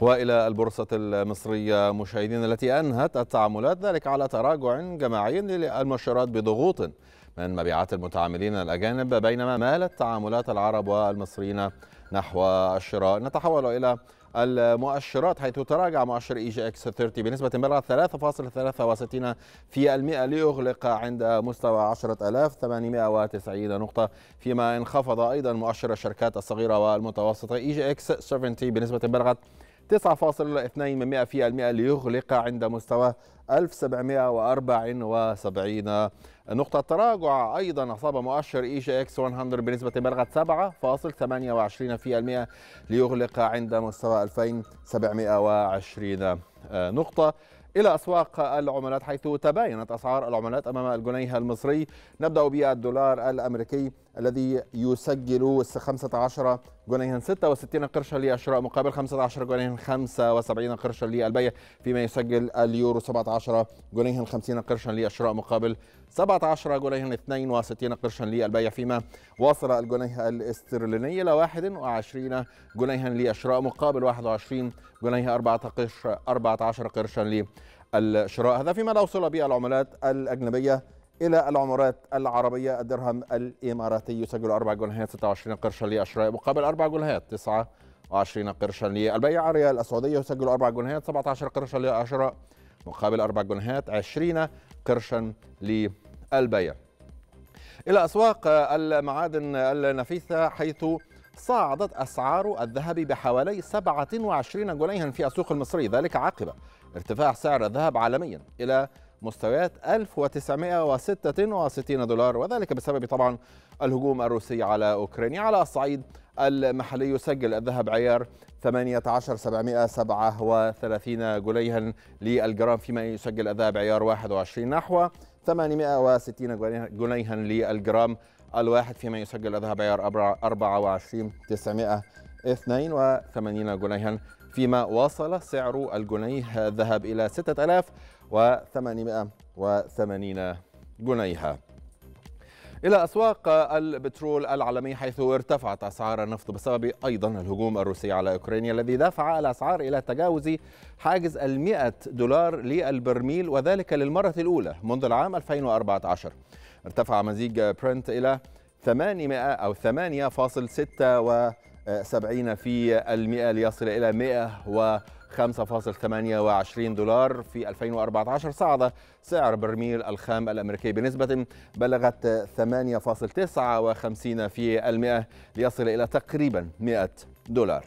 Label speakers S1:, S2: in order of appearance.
S1: والى البورصه المصريه مشاهدين التي انهت التعاملات ذلك على تراجع جماعي للمؤشرات بضغوط من مبيعات المتعاملين الاجانب بينما مالت تعاملات العرب والمصريين نحو الشراء نتحول الى المؤشرات حيث تراجع مؤشر اي جي اكس 30 بنسبه بلغت 3.63% ليغلق عند مستوى 10890 نقطه فيما انخفض ايضا مؤشر الشركات الصغيره والمتوسطه اي جي اكس 70 بنسبه بلغت 9.2% ليغلق عند مستوى 1774 نقطة تراجع أيضا أصاب مؤشر إي جي إكس 100 بنسبة بلغت 7.28% ليغلق عند مستوى 2720 نقطة إلى أسواق العملات حيث تباينت أسعار العملات أمام الجنيه المصري نبدأ بالدولار الأمريكي الذي يسجل 15 جنيها 66 قرشا للشراء مقابل 15 جنيها 75 قرشا للبيع فيما يسجل اليورو 17 جنيها 50 قرشا للشراء مقابل 17 جنيها 62 قرشا للبيع فيما وصل الجنيه الاسترليني إلى 21 جنيها للشراء مقابل 21 جنيها 14 قرشا للبيع الشراء هذا فيما لا وصل به العملات الأجنبية إلى العملات العربية الدرهم الإماراتي يسجل 4 جنيهات 26 قرشا للشراء مقابل 4 جنيهات 29 قرشا للبيع الريال السعودي يسجل 4 جنيهات 17 قرشا للشراء مقابل 4 جنيهات 20 قرشا للبيع إلى أسواق المعادن النفيسة حيث صعدت أسعار الذهب بحوالي 27 جنيها في السوق المصري ذلك عقب ارتفاع سعر الذهب عالميا إلى مستويات 1966 دولار وذلك بسبب طبعا الهجوم الروسي على أوكرانيا على الصعيد المحلي يسجل الذهب عيار 18737 جنيها للجرام فيما يسجل الذهب عيار 21 نحو 860 جنيها للجرام الواحد فيما يسجل الذهب عيار 24 900 82 جنيها فيما وصل سعر الجنيه الذهب إلى 6880 جنيها إلى أسواق البترول العالمية حيث ارتفعت أسعار النفط بسبب أيضا الهجوم الروسي على أوكرانيا الذي دفع الأسعار إلى تجاوز حاجز المئة دولار للبرميل وذلك للمرة الأولى منذ العام 2014 ارتفع مزيج برنت إلى 800 أو 8.6 70 في المئة ليصل إلى 105.28 دولار في 2014 صعد سعر برميل الخام الأمريكي بنسبة بلغت 8.59 في المئة ليصل إلى تقريبا 100 دولار